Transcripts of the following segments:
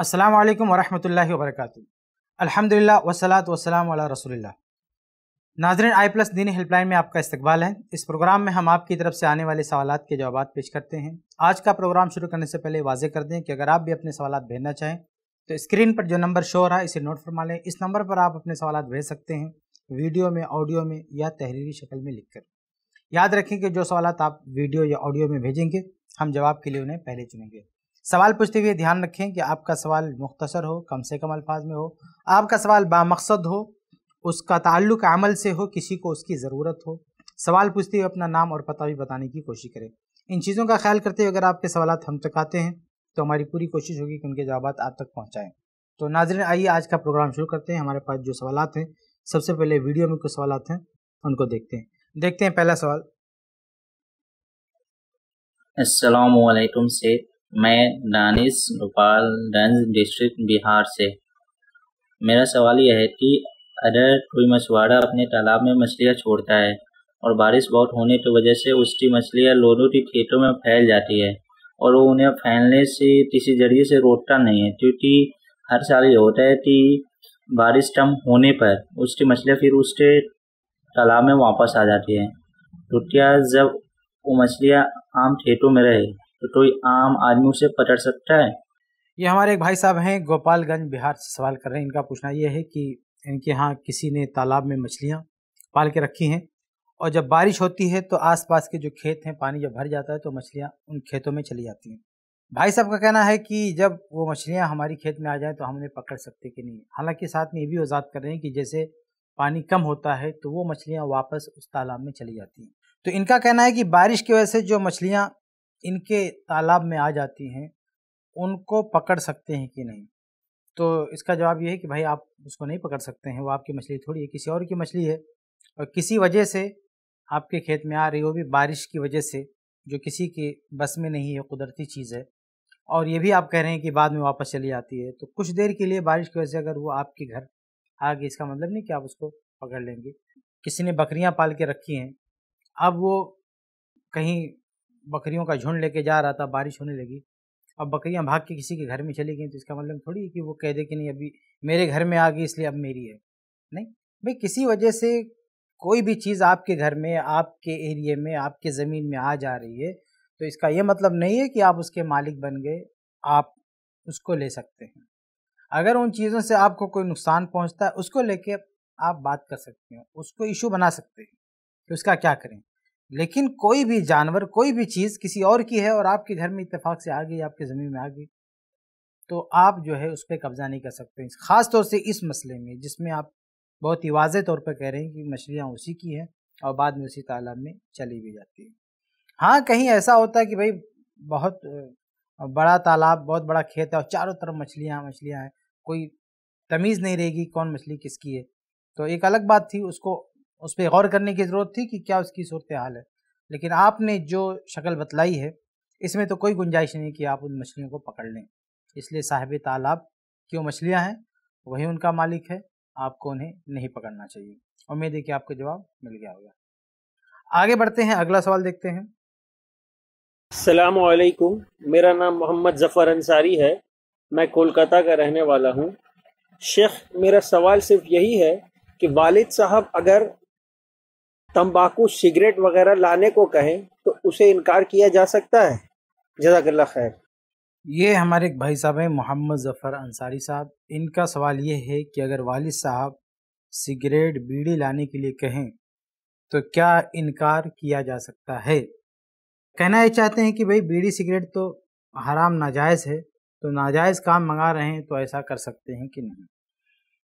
अस्सलाम वालेकुम वरहमतुल्लाहि वबरकातुहु अल्हम्दुलिल्लाह वसलात वसलाम अला रसूलिल्लाह नाजरन आई प्लस दीनी हेल्पलाइन में आपका इस्तकबाल है इस प्रोग्राम में हम आपकी तरफ से आने वाले सवाल के जवाब पेश करते हैं आज का प्रोग्राम शुरू करने से पहले वाजे कर दें कि अगर आप भी अपने सवाल भेजना चाहें तो स्क्रीन पर जो नंबर शो रहा है इसे नोट फरमा लें इस नंबर पर आप अपने सवाल भेज सकते हैं वीडियो में ऑडियो में या तहरीरी शक्ल में लिख कर याद रखें कि जो सवाल आप वीडियो या ऑडियो में भेजेंगे हम जवाब के लिए उन्हें पहले चुनेंगे सवाल पूछते हुए ध्यान रखें कि आपका सवाल मुख्तसर हो कम से कम अल्फाज में हो आपका सवाल बामकसद हो उसका ताल्लुक अमल से हो किसी को उसकी ज़रूरत हो सवाल पूछते हुए अपना नाम और पता भी बताने की कोशिश करें इन चीज़ों का ख्याल करते हुए अगर आपके सवाल हम तक आते हैं तो हमारी पूरी कोशिश होगी कि उनके जवाब आप तक पहुँचाएँ तो नाजरन आइए आज का प्रोग्राम शुरू करते हैं हमारे पास जो सवाल हैं सबसे पहले वीडियो में कुछ सवाल हैं उनको देखते हैं देखते हैं पहला सवाल असलकुम से मैं दानिश गोपालगंज डिस्ट्रिक्ट बिहार से मेरा सवाल यह है कि अगर कोई मछुआरा अपने तालाब में मछलियाँ छोड़ता है और बारिश बहुत होने की वजह से उसकी मछलियाँ लोगों के खेतों में फैल जाती है और वो उन्हें फैलने से किसी जरिए से रोकता नहीं है क्योंकि हर साल ये होता है कि बारिश कम होने पर उसकी मछलियाँ फिर उसके तालाब में वापस आ जाती हैं तो क्या जब वो मछलियाँ आम खेतों में रहे तो कोई तो आम आदमी उसे पकड़ सकता है ये हमारे एक भाई साहब हैं गोपालगंज बिहार से सवाल कर रहे हैं इनका पूछना ये है कि इनके यहाँ किसी ने तालाब में मछलियाँ पाल के रखी हैं और जब बारिश होती है तो आसपास के जो खेत हैं पानी जब भर जाता है तो मछलियाँ उन खेतों में चली जाती हैं भाई साहब का कहना है कि जब वो मछलियाँ हमारी खेत में आ जाएँ तो हम उन्हें पकड़ सकते कि नहीं हालांकि साथ में ये भी वजात कर रहे हैं कि जैसे पानी कम होता है तो वो मछलियाँ वापस उस तालाब में चली जाती हैं तो इनका कहना है कि बारिश की वजह से जो मछलियाँ इनके तालाब में आ जाती हैं उनको पकड़ सकते हैं कि नहीं तो इसका जवाब ये है कि भाई आप उसको नहीं पकड़ सकते हैं वो आपकी मछली थोड़ी है किसी और की मछली है और किसी वजह से आपके खेत में आ रही वो भी बारिश की वजह से जो किसी के बस में नहीं है कुदरती चीज़ है और ये भी आप कह रहे हैं कि बाद में वापस चली जाती है तो कुछ देर के लिए बारिश की वजह से अगर वो आपके घर आ गई इसका मतलब नहीं कि आप उसको पकड़ लेंगे किसी ने बकरियां पाल के रखी हैं अब वो कहीं बकरियों का झुंड लेके जा रहा था बारिश होने लगी अब बकरियां भाग के किसी के घर में चली गई तो इसका मतलब थोड़ी है कि वो कह दे कि नहीं अभी मेरे घर में आ गई इसलिए अब मेरी है नहीं भाई किसी वजह से कोई भी चीज़ आपके घर में आपके एरिए में आपके ज़मीन में आ जा रही है तो इसका ये मतलब नहीं है कि आप उसके मालिक बन गए आप उसको ले सकते हैं अगर उन चीज़ों से आपको कोई नुकसान पहुंचता है उसको लेके आप बात कर सकते हैं उसको इशू बना सकते हैं कि तो उसका क्या करें लेकिन कोई भी जानवर कोई भी चीज़ किसी और की है और आपके घर में इतफाक़ से आ गई आपके ज़मीन में आ गई तो आप जो है उस पर कब्ज़ा नहीं कर सकते ख़ास तौर से इस मसले में जिसमें आप बहुत ही वाज तौर पर कह रहे हैं कि मछलियाँ उसी की हैं और बाद में उसी तालाब में चली भी जाती है हाँ कहीं ऐसा होता है कि भाई बहुत बड़ा तालाब बहुत बड़ा खेत है और चारों तरफ मछलियाँ मछलियाँ हैं कोई तमीज़ नहीं रहेगी कौन मछली किसकी है तो एक अलग बात थी उसको उस पर गौर करने की ज़रूरत थी कि क्या उसकी सूरत हाल है लेकिन आपने जो शक्ल बतलाई है इसमें तो कोई गुंजाइश नहीं कि आप उन मछलियों को पकड़ लें इसलिए साहिब तालाब की वो मछलियाँ हैं वही उनका मालिक है आपको उन्हें नहीं पकड़ना चाहिए उम्मीद है कि आपको जवाब मिल गया होगा आगे बढ़ते हैं अगला सवाल देखते हैं सलामकुम मेरा नाम मोहम्मद जफ़र अंसारी है मैं कोलकाता का रहने वाला हूँ शेख मेरा सवाल सिर्फ यही है कि वालिद साहब अगर तंबाकू सिगरेट वगैरह लाने को कहें तो उसे इनकार किया जा सकता है जजाकल्ला खैर ये हमारे एक भाई साहब हैं मोहम्मद ज़फ़र अंसारी साहब इनका सवाल ये है कि अगर वालिद साहब सिगरेट बीड़ी लाने के लिए कहें तो क्या इनकार किया जा सकता है कहना ये चाहते हैं कि भाई बीड़ी सिगरेट तो हराम नाजायज़ है तो नाजायज़ काम मंगा रहे हैं तो ऐसा कर सकते हैं कि नहीं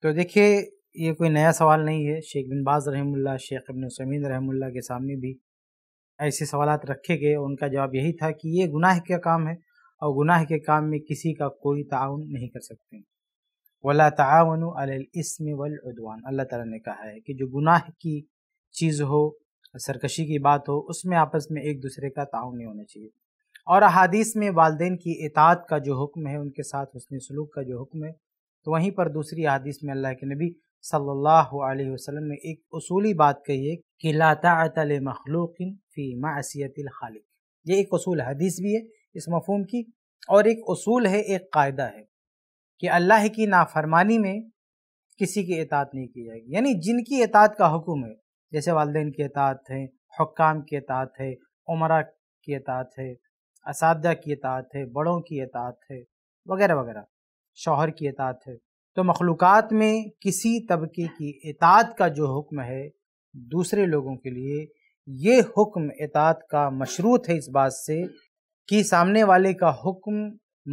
तो देखिए ये कोई नया सवाल नहीं है शेख बिन बाज रहमुल्ला शेख इबन समीन रहमुल्ला के सामने भी ऐसे सवाल रखे गए उनका जवाब यही था कि ये गुनाह का काम है और गुनाह के काम में किसी का कोई ताउन नहीं कर सकते वला ताउन अलस्म वलवान अल्लाह ताला ने कहा है कि जो गुनाह की चीज़ हो सरकशी की बात हो उसमें आपस में एक दूसरे का ताउन नहीं होना चाहिए और अहादीस में वालदे की इतात का जो हुक्म है उनके साथ उसने सलूक का जो हुक्म है तो वहीं पर दूसरी अदीस में अल्लाह के नबी सल्लल्लाहु अलैहि वसल्लम ने एक उसूली बात कही है कि लातातल मखलूक फ़ी मासीत खालिक ये एक असूल हदीस भी है इस मफहम की और एक असूल है एक कायदा है कि अल्लाह की नाफरमानी में किसी की इतात नहीं की जाएगी यानी जिनकी इतात का हुक्म है जैसे वालदेन की इतात है हकाम की इतात है उमरा की इतात है इसादा की इतात है बड़ों की इतात है वगैरह वगैरह शौहर की इतात है तो मखलूक़ात में किसी तबके की इतात का जो हुक्म है दूसरे लोगों के लिए ये हुक्म इतात का मशरूत है इस बात से कि सामने वाले का हुक्म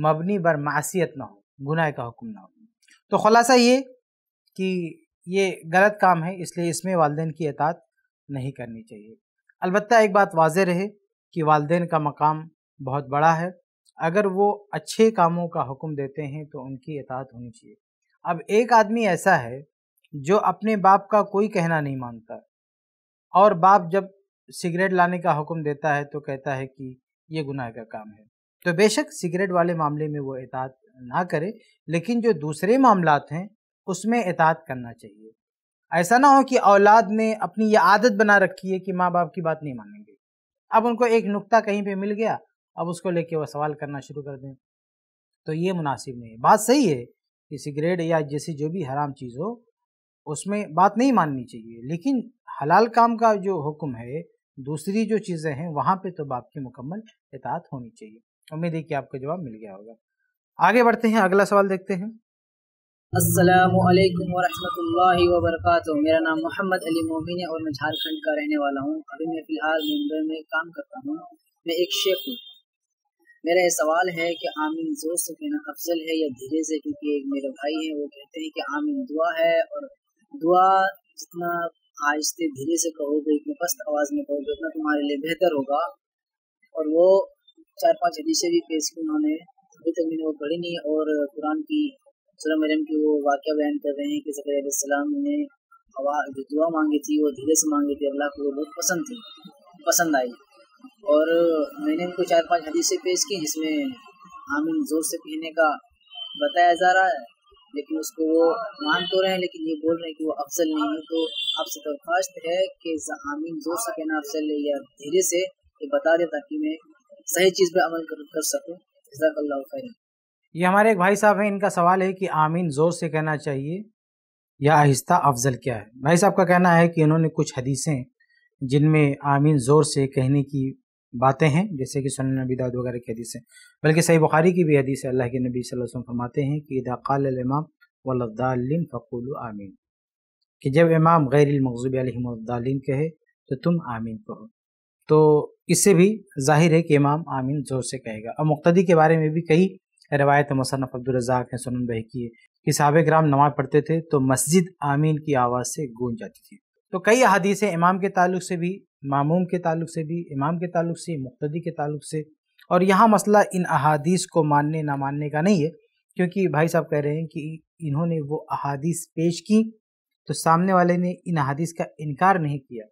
मबनी बर मासीत ना हो गुनाह का हुक्म ना हो तो ख़ुलासा ये कि ये गलत काम है इसलिए इसमें वालदेन की एतात नहीं करनी चाहिए अलबत् एक बात वाज रहे कि वालदेन का मकाम बहुत बड़ा है अगर वो अच्छे कामों का हुक्म देते हैं तो उनकी एतात होनी चाहिए अब एक आदमी ऐसा है जो अपने बाप का कोई कहना नहीं मानता और बाप जब सिगरेट लाने का हुक्म देता है तो कहता है कि ये गुनाह का काम है तो बेशक सिगरेट वाले मामले में वो एतात ना करे लेकिन जो दूसरे मामलात हैं उसमें एतात करना चाहिए ऐसा ना हो कि औलाद ने अपनी यह आदत बना रखी है कि माँ बाप की बात नहीं मानेंगे अब उनको एक नुक्ता कहीं पे मिल गया अब उसको लेके वह सवाल करना शुरू कर दें तो ये मुनासिब नहीं है बात सही है कि सिगरेट या जैसी जो भी हराम चीज़ हो उसमें बात नहीं माननी चाहिए लेकिन हलाल काम का जो हुक्म है दूसरी जो चीज़ें हैं वहाँ पे तो बाप की मुकम्मल इतात होनी चाहिए उम्मीद है कि आपको जवाब मिल गया होगा आगे बढ़ते हैं अगला सवाल देखते हैं असलकम वालेकुम वरक मेरा नाम मोहम्मद अली मोमिन है और मैं झारखंड का रहने वाला हूँ अभी मैं फ़िलहाल मुंबई में काम करता हूँ मैं एक शेफ़ हूँ मेरा ये सवाल है कि आमीन जोर से कहना अफजल है या धीरे से क्योंकि एक मेरे भाई हैं वो कहते हैं कि आमीन दुआ है और दुआ जितना आहिस्ते धीरे से कहोगे इतने पस्त आवाज़ में कहोगे उतना तुम्हारे लिए बेहतर होगा और वो चार पांच हदीसें भी पेश की उन्होंने अभी तक मैंने वो पढ़ी नहीं और कुरान की सलाम मरियम की वो वाक़ बयान कर रहे हैं कि जकरम ने आवाज़ जो दुआ मांगी थी वो धीरे से मांगी थी अल्लाह को वो बहुत पसंद थी पसंद आई और मैंने उनको चार पांच हदीसें पेश की जिसमें आमीन जोर से पीने का बताया जा रहा है लेकिन उसको वो मान तो रहे हैं लेकिन ये बोल रहे हैं कि वो अफजल नहीं है तो आपसे दरख्वास्त है कि आमीन जोर से कहना अफजल है या धीरे से ये बता दे ताकि मैं सही चीज़ पर अमल कर, कर सकूँ जजाकल्ला खैर ये हमारे एक भाई साहब हैं इनका सवाल है कि आमीन ज़ोर से कहना चाहिए या आहिस्ता अफजल क्या है भाई साहब का कहना है कि इन्होंने कुछ हदीसें जिनमें आमीन ज़ोर से कहने की बातें हैं जैसे कि सुन नबी वगैरह की हदीस बल्कि सही बुखारी की भी हदीस है अल्लाह के नबी वसल्लम फरमाते हैं कि दाकालमाम वल्दालिन फ़कुल आमीन कि जब इमाम गैर मकजूब कहे तो तुम आमीन कहो तो इससे भी जाहिर है कि इमाम आमीन ज़ोर से कहेगा और मुख्तदी के बारे में भी कई रवायत मसनफ़ अब्दुलरजाक हैं सुनन बह की है कि सबक राम नमाज़ पढ़ते थे तो मस्जिद आमीन की आवाज़ से गूंज जाती थी तो कई अहादीसें इमाम के ताल्लुक से भी मामूम के ताल्लुक से भी इमाम के ताल्लुक से मुख्तदी के ताल्लुक से और यहाँ मसला इन अहादीस को मानने ना मानने का नहीं है क्योंकि भाई साहब कह रहे हैं कि इन्होंने वो अहादीस पेश की तो सामने वाले ने इन अहादीस का इनकार नहीं किया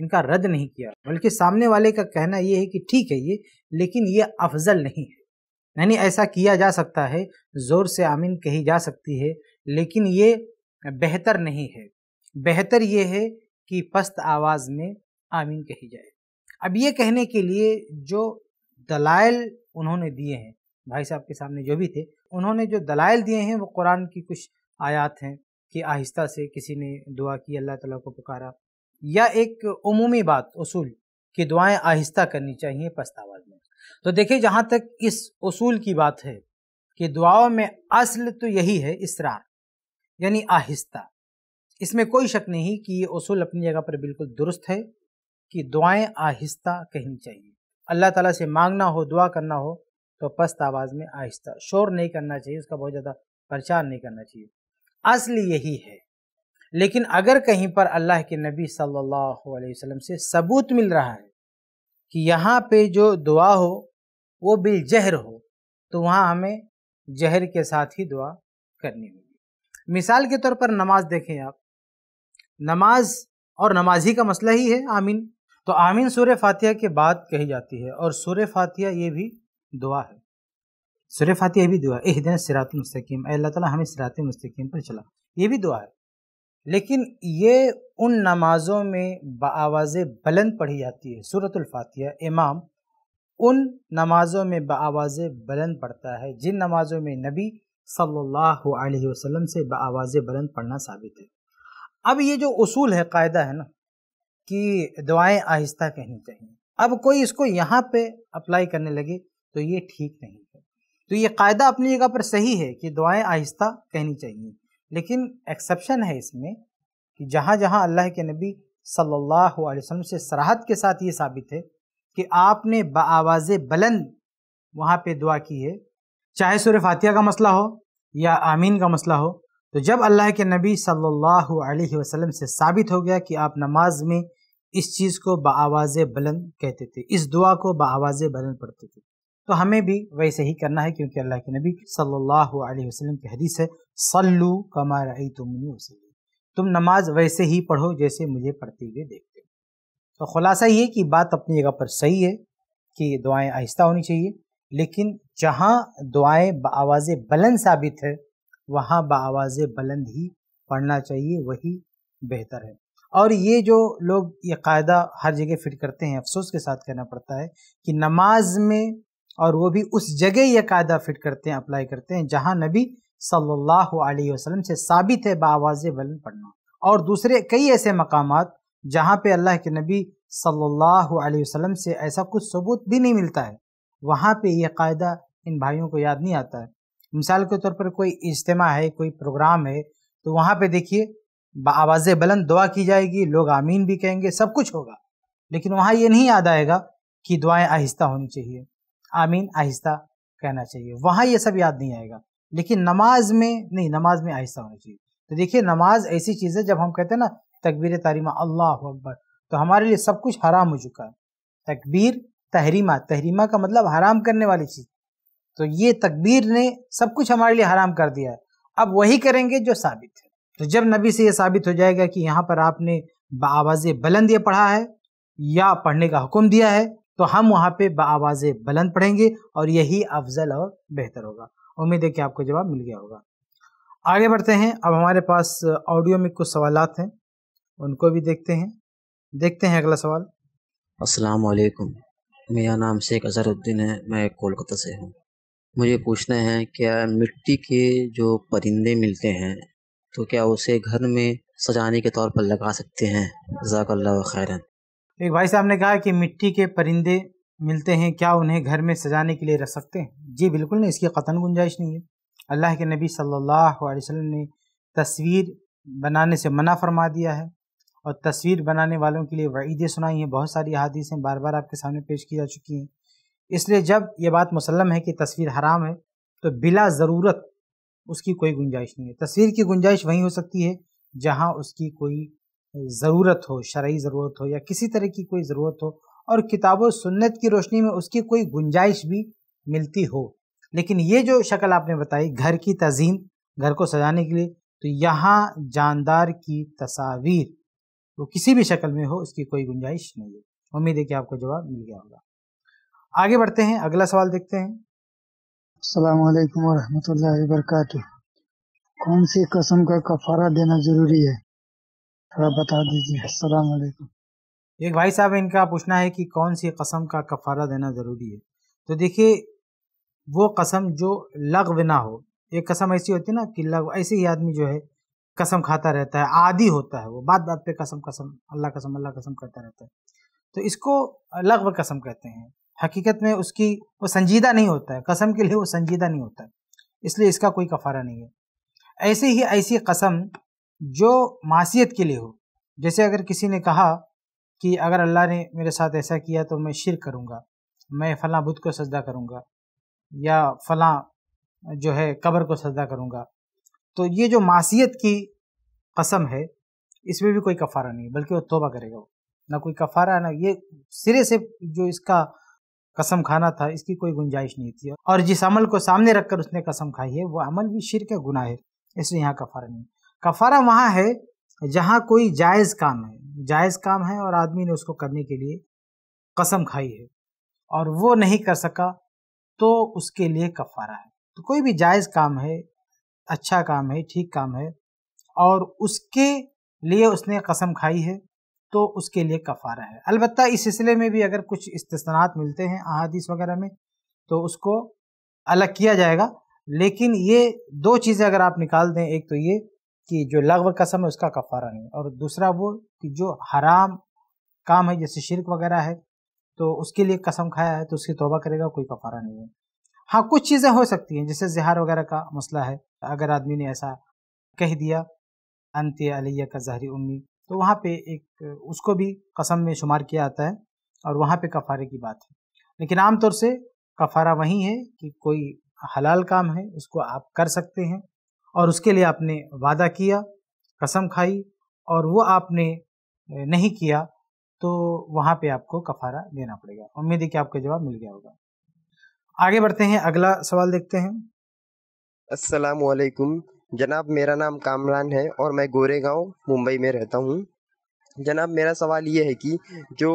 इनका रद्द नहीं किया बल्कि सामने वाले का कहना ये है कि ठीक है ये लेकिन ये अफजल नहीं है यानी ऐसा किया जा सकता है ज़ोर से आमीन कही जा सकती है लेकिन ये बेहतर नहीं है बेहतर ये है कि पस्त आवाज़ में आमीन कही जाए अब ये कहने के लिए जो दलाइल उन्होंने दिए हैं भाई साहब के सामने जो भी थे उन्होंने जो दलाइल दिए हैं वो कुरान की कुछ आयात हैं कि आहिस्ता से किसी ने दुआ की अल्लाह ताला को पुकारा या एक उमूमी बात उसूल कि दुआएं आहिस्ता करनी चाहिए पस्त आवाज़ में तो देखिए जहाँ तक इस उसूल की बात है कि दुआओं में असल तो यही है इसरार यानी आहिस्ता इसमें कोई शक नहीं कि ये असूल अपनी जगह पर बिल्कुल दुरुस्त है कि दुआएं आहिस्ता कहनी चाहिए अल्लाह ताला से मांगना हो दुआ करना हो तो पस्त आवाज़ में आहिस्ता शोर नहीं करना चाहिए उसका बहुत ज़्यादा प्रचार नहीं करना चाहिए असल यही है लेकिन अगर कहीं पर अल्लाह के नबी सल्लल्लाहु अलैहि वसल्लम से सबूत मिल रहा है कि यहाँ पे जो दुआ हो वो बिल जहर हो तो वहाँ हमें जहर के साथ ही दुआ करनी होगी मिसाल के तौर पर नमाज देखें आप नमाज और नमाजी का मसला ही है आमीन तो आमीन सूर्य फातिहा के बाद कही जाती है और सूर्य फातिहा ये भी दुआ है सूर्य फातिहा ये भी दुआ है दिन सिरात मस्तकीम अल्लाह ताला हमें सिरात मस्तकीम पर चला ये भी दुआ है लेकिन ये उन नमाजों में बआवाज़ बुलंद पढ़ी जाती है सूरतुल इमाम उन नमाजों में बआवाज़ बुलंद पढ़ता है जिन नमाजों में नबी सल्लल्लाहु अलैहि वसल्लम से बआवाज़ बुलंद पढ़ना साबित है अब ये जो उसूल है कायदा है ना कि दवाएं आहिस्ता कहनी चाहिए अब कोई इसको यहाँ पे अप्लाई करने लगे तो ये ठीक नहीं है तो ये कायदा अपनी जगह पर सही है कि दुआएं आहिस्ता कहनी चाहिए लेकिन एक्सेप्शन है इसमें कि जहाँ जहाँ अल्लाह के नबी सल्लल्लाहु अलैहि वसल्लम से सराहत के साथ ये साबित है कि आपने आवाज़ बुलंद वहाँ पे दुआ की है चाहे सुर फातिया का मसला हो या आमीन का मसला हो तो जब अल्लाह के नबी सल्लल्लाहु अलैहि वसल्लम से साबित हो गया कि आप नमाज में इस चीज़ को बआवाज़ बुलंद कहते थे इस दुआ को बआवाज़ बुलंद पढ़ते थे तो हमें भी वैसे ही करना है क्योंकि अल्लाह के नबी सल्लल्लाहु अलैहि वसल्लम की हदीस है सल्लू कमा रही तुम तुम नमाज वैसे ही पढ़ो जैसे मुझे पढ़ते हुए देखते हो तो खुलासा ये कि बात अपनी जगह पर सही है कि दुआएं आहिस्ता होनी चाहिए लेकिन जहाँ दुआएं आवाज़ बुलंद साबित है वहाँ बावाज़ बुलंद ही पढ़ना चाहिए वही बेहतर है और ये जो लोग ये कायदा हर जगह फिट करते हैं अफसोस के साथ कहना पड़ता है कि नमाज में और वो भी उस जगह ये कायदा फिट करते हैं अप्लाई करते हैं जहाँ नबी सल्लल्लाहु अलैहि वसल्लम से साबित है बावाज़ बुलंद पढ़ना और दूसरे कई ऐसे मकाम जहाँ पे अल्लाह के नबी सल्लल्लाहु अलैहि वसल्लम से ऐसा कुछ सबूत भी नहीं मिलता है वहाँ पे ये कायदा इन भाइयों को याद नहीं आता है मिसाल के तौर पर कोई इज्तम है कोई प्रोग्राम है तो वहाँ पे देखिए आवाज़ बुलंद दुआ की जाएगी लोग आमीन भी कहेंगे सब कुछ होगा लेकिन वहाँ ये नहीं याद आएगा कि दुआएं आहिस्ता होनी चाहिए आमीन आहिस्ता कहना चाहिए वहाँ ये सब याद नहीं आएगा लेकिन नमाज में नहीं नमाज में आहिस्ता होना चाहिए तो देखिए नमाज ऐसी चीज़ है जब हम कहते हैं ना तकबीर तारीमा अल्लाह अकबर तो हमारे लिए सब कुछ हराम हो चुका है तकबीर तहरीमा तहरीमा का मतलब हराम करने वाली चीज़ तो ये तकबीर ने सब कुछ हमारे लिए हराम कर दिया है अब वही करेंगे जो साबित है तो जब नबी से ये साबित हो जाएगा कि यहाँ पर आपने आवाज बुलंद ये पढ़ा है या पढ़ने का हुक्म दिया है तो हम वहाँ पे बावाज़ बुलंद पढ़ेंगे और यही अफजल और बेहतर होगा उम्मीद है कि आपको जवाब मिल गया होगा आगे बढ़ते हैं अब हमारे पास ऑडियो में कुछ सवाल हैं उनको भी देखते हैं देखते हैं अगला सवाल अस्सलाम वालेकुम मेरा नाम शेख अजहरुद्दीन है मैं कोलकाता से हूँ मुझे पूछना है क्या मिट्टी के जो परिंदे मिलते हैं तो क्या उसे घर में सजाने के तौर पर लगा सकते हैं जजाकल्ला खैरन एक भाई साहब ने कहा कि मिट्टी के परिंदे मिलते हैं क्या उन्हें घर में सजाने के लिए रख सकते हैं जी बिल्कुल नहीं इसकी क़तन गुंजाइश नहीं है अल्लाह के नबी सल्लल्लाहु अलैहि वसल्लम ने तस्वीर बनाने से मना फरमा दिया है और तस्वीर बनाने वालों के लिए वईदें सुनाई हैं बहुत सारी अहादीसें बार बार आपके सामने पेश की जा चुकी हैं इसलिए जब ये बात मुसलम है कि तस्वीर हराम है तो बिला ज़रूरत उसकी कोई गुंजाइश नहीं है तस्वीर की गुंजाइश वहीं हो सकती है जहाँ उसकी कोई ज़रूरत हो शरा ज़रूरत हो या किसी तरह की कोई ज़रूरत हो और किताब सुन्नत की रोशनी में उसकी कोई गुंजाइश भी मिलती हो लेकिन ये जो शक्ल आपने बताई घर की तजीम घर को सजाने के लिए तो यहाँ जानदार की तस्वीर वो किसी भी शक्ल में हो उसकी कोई गुंजाइश नहीं है उम्मीद है कि आपको जवाब मिल गया होगा आगे बढ़ते हैं अगला सवाल देखते हैं अस्सलाम वरहमतुल्लाहि वबरकातुहू कौन सी कसम का कफारा देना जरूरी है थोड़ा बता दीजिए अस्सलाम वालेकुम एक भाई साहब इनका पूछना है कि कौन सी कसम का कफारा देना ज़रूरी है तो देखिए वो कसम जो लगव ना हो एक कसम ऐसी होती है ना कि लगव ऐसे ही आदमी जो है कसम खाता रहता है आदि होता है वो बात बात पे कसम कसम अल्लाह कसम अल्लाह कसम करता रहता है तो इसको लगव कसम कहते हैं हकीकत में उसकी वो संजीदा नहीं होता है कसम के लिए वो संजीदा नहीं होता है इसलिए इसका कोई कफारा नहीं है ऐसे ही ऐसी कसम जो मासीत के लिए हो जैसे अगर किसी ने कहा कि अगर अल्लाह ने मेरे साथ ऐसा किया तो मैं शिर करूँगा मैं फ़लाँ बुद्ध को सजदा करूँगा या फ़लाँ जो है कब्र को सजदा करूँगा तो ये जो मासीत की कसम है इसमें भी कोई कफ़ारा नहीं बल्कि वो तोबा करेगा वो ना कोई कफ़ारा ना ये सिरे से जो इसका कसम खाना था इसकी कोई गुंजाइश नहीं थी और जिस अमल को सामने रखकर उसने कसम खाई है वो अमल भी शिर का गुना है इसलिए यहाँ कफारा नहीं कफारा वहाँ है जहाँ कोई जायज़ काम है जायज़ काम है और आदमी ने उसको करने के लिए कसम खाई है और वो नहीं कर सका तो उसके लिए कफारा है तो कोई भी जायज़ काम है अच्छा काम है ठीक काम है और उसके लिए उसने कसम खाई है तो उसके लिए कफ़ारा है अलबत् इस सिलसिले में भी अगर कुछ इस्तेसनात मिलते हैं अहादीस वगैरह में तो उसको अलग किया जाएगा लेकिन ये दो चीज़ें अगर आप निकाल दें एक तो ये कि जो लगव कसम है उसका कफ़ारा नहीं और दूसरा वो कि जो हराम काम है जैसे शिरक वगैरह है तो उसके लिए कसम खाया है तो उसकी तोबा करेगा कोई कफ़ारा नहीं है हाँ कुछ चीज़ें हो सकती हैं जैसे जहार वगैरह का मसला है अगर आदमी ने ऐसा कह दिया अंत अलिया का जहरी उम्मी तो वहाँ पे एक उसको भी कसम में शुमार किया जाता है और वहाँ पे कफारे की बात है लेकिन आमतौर से कफारा वही है कि कोई हलाल काम है उसको आप कर सकते हैं और उसके लिए आपने वादा किया कसम खाई और वो आपने नहीं किया तो वहाँ पे आपको कफारा देना पड़ेगा उम्मीद है कि आपका जवाब मिल गया होगा आगे बढ़ते हैं अगला सवाल देखते हैं असलकुम जनाब मेरा नाम कामरान है और मैं गोरेगांव मुंबई में रहता हूँ जनाब मेरा सवाल ये है कि जो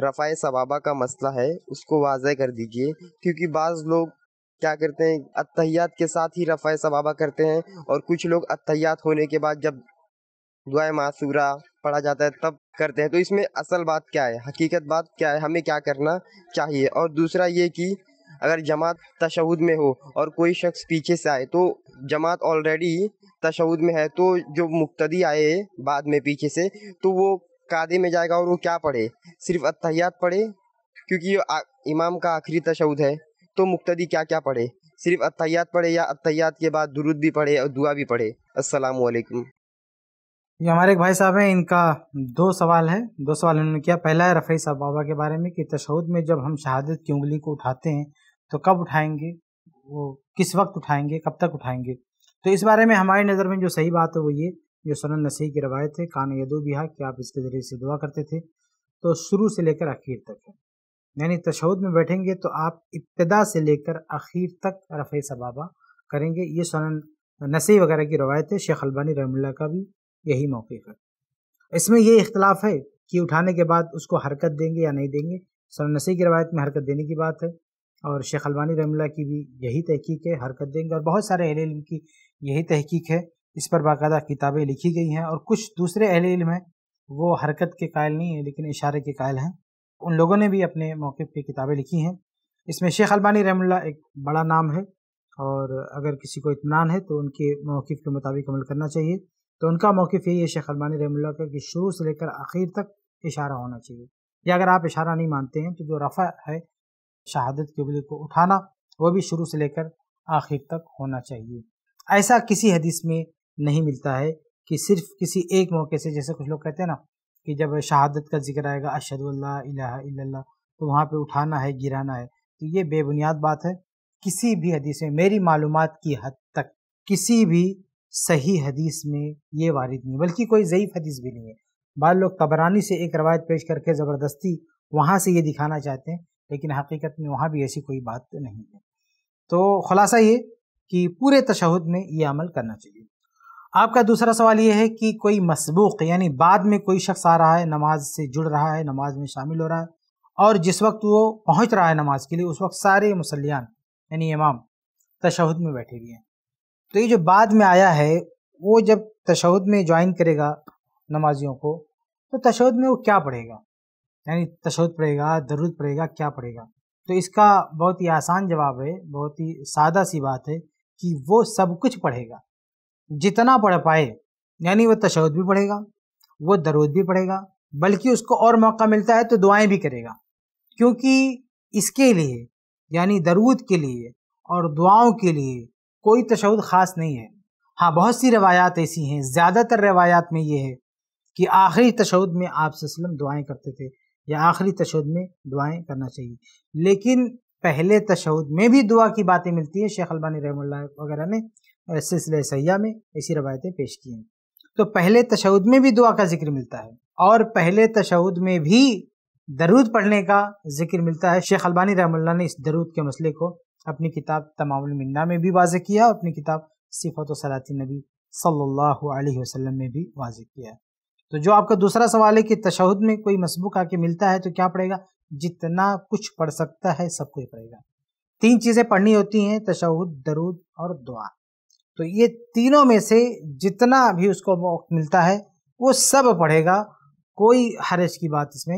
रफ़ाए सबाबा का मसला है उसको वाजह कर दीजिए क्योंकि बाज़ लोग क्या करते हैं अतहियात के साथ ही रफ़ाए सबाबा करते हैं और कुछ लोग अतहियात होने के बाद जब दुआ मासूरा पढ़ा जाता है तब करते हैं तो इसमें असल बात क्या है हकीकत बात क्या है हमें क्या करना चाहिए और दूसरा ये कि अगर जमात तशद में हो और कोई शख्स पीछे से आए तो जमात ऑलरेडी तशद में है तो जो मुक्तदी आए बाद में पीछे से तो वो कादे में जाएगा और वो क्या पढ़े सिर्फ अतहयात पढ़े क्योंकि इमाम का आखिरी तशद है तो मुक्तदी क्या क्या पढ़े सिर्फ अतहयात पढ़े या अतहयात के बाद दुरुद भी पढ़े और दुआ भी पढ़े असलकुम ये हमारे एक भाई साहब हैं इनका दो सवाल है दो सवाल इन्होंने किया पहला है रफ़ी साहब बाबा के बारे में कि तशहद में जब हम शहादत की उंगली को उठाते हैं तो कब उठाएंगे वो किस वक्त उठाएंगे कब तक उठाएंगे तो इस बारे में हमारी नज़र में जो सही बात है वो ये जो सनन नसी की रवायत है कान यदो भी कि आप इसके ज़रिए से दुआ करते थे तो शुरू से लेकर आखिर तक है यानी तशद में बैठेंगे तो आप इब्तदा से लेकर आखिर तक रफ़ सबाबा करेंगे ये सनन नसी वगैरह की रवायत है शेख अलबानी रहमुल्ला का भी यही मौके है इसमें ये इख्तलाफ है कि उठाने के बाद उसको हरकत देंगे या नहीं देंगे सनन नसी की रवायत में हरकत देने की बात है और शेख अलवानी रमला की भी यही तहकीक है हरकत देंगे और बहुत सारे अहल इल्म की यही तहकीक है इस पर बाकायदा किताबें लिखी गई हैं और कुछ दूसरे अहल इल्म हैं वो हरकत के कायल नहीं है लेकिन इशारे के कायल हैं उन लोगों ने भी अपने मौक़ की किताबें लिखी हैं इसमें शेख अलबानी रमिल्ला एक बड़ा नाम है और अगर किसी को इतमान है तो उनके मौक़ के मुताबिक अमल करना चाहिए तो उनका मौक़ यही है शेख अलबानी रहमल्ला का कि शुरू से लेकर आखिर तक इशारा होना चाहिए या अगर आप इशारा नहीं मानते हैं तो जो रफ़ा है शहादत के उंगली को तो उठाना वह भी शुरू से लेकर आखिर तक होना चाहिए ऐसा किसी हदीस में नहीं मिलता है कि सिर्फ किसी एक मौके से जैसे कुछ लोग कहते हैं ना कि जब शहादत का जिक्र आएगा अशदुल्ला तो वहाँ पे उठाना है गिराना है तो ये बेबुनियाद बात है किसी भी हदीस में मेरी मालूम की हद तक किसी भी सही हदीस में ये वारिद नहीं बल्कि कोई ज़यीफ़ हदीस भी नहीं है बाद लोग कबरानी से एक रवायत पेश करके ज़बरदस्ती वहाँ से ये दिखाना चाहते हैं लेकिन हकीकत में वहाँ भी ऐसी कोई बात नहीं है तो खुलासा ये कि पूरे तशहद में ये अमल करना चाहिए आपका दूसरा सवाल ये है कि कोई मसबूक यानी बाद में कोई शख्स आ रहा है नमाज से जुड़ रहा है नमाज में शामिल हो रहा है और जिस वक्त वो पहुँच रहा है नमाज के लिए उस वक्त सारे मुसलियान यानी इमाम तशहद में बैठे हुए हैं तो ये जो बाद में आया है वो जब तशहद में ज्वाइन करेगा नमाजियों को तो तशहद में वो क्या पढ़ेगा यानी तशद पड़ेगा दरुद पड़ेगा क्या पड़ेगा तो इसका बहुत ही आसान जवाब है बहुत ही सादा सी बात है कि वो सब कुछ पढ़ेगा जितना पढ़ पाए यानी वो तशद भी पढ़ेगा वो दरुद भी पढ़ेगा बल्कि उसको और मौका मिलता है तो दुआएं भी करेगा क्योंकि इसके लिए यानी दरूद के लिए और दुआओं के लिए कोई तशद ख़ास नहीं है हाँ बहुत सी रवायात ऐसी हैं ज़्यादातर रवायात में ये है कि आखिरी तशद में आप दुआएं करते थे या आखिरी तशद में दुआएं करना चाहिए लेकिन पहले तशद में भी दुआ की बातें मिलती हैं शेख अलबानी रहमल्ला वगैरह ने सिलसिले सयाह में ऐसी रवायतें पेश की हैं तो पहले तशद में भी दुआ का जिक्र मिलता है और पहले तशद में भी दरूद पढ़ने का जिक्र मिलता है शेख अलबानी रहमल्ला ने इस दरूद के मसले को अपनी किताब तमामा में भी वाज किया और अपनी किताब सिफत सलाती नबी सल्लल्लाहु अलैहि वसल्लम में भी वाज किया है तो जो आपका दूसरा सवाल है कि तशहद में कोई मसबूक आके मिलता है तो क्या पड़ेगा जितना कुछ पढ़ सकता है सब कुछ पड़ेगा तीन चीज़ें पढ़नी होती हैं तशहद दरूद और दुआ तो ये तीनों में से जितना भी उसको वक्त मिलता है वो सब पढ़ेगा कोई हरज की बात इसमें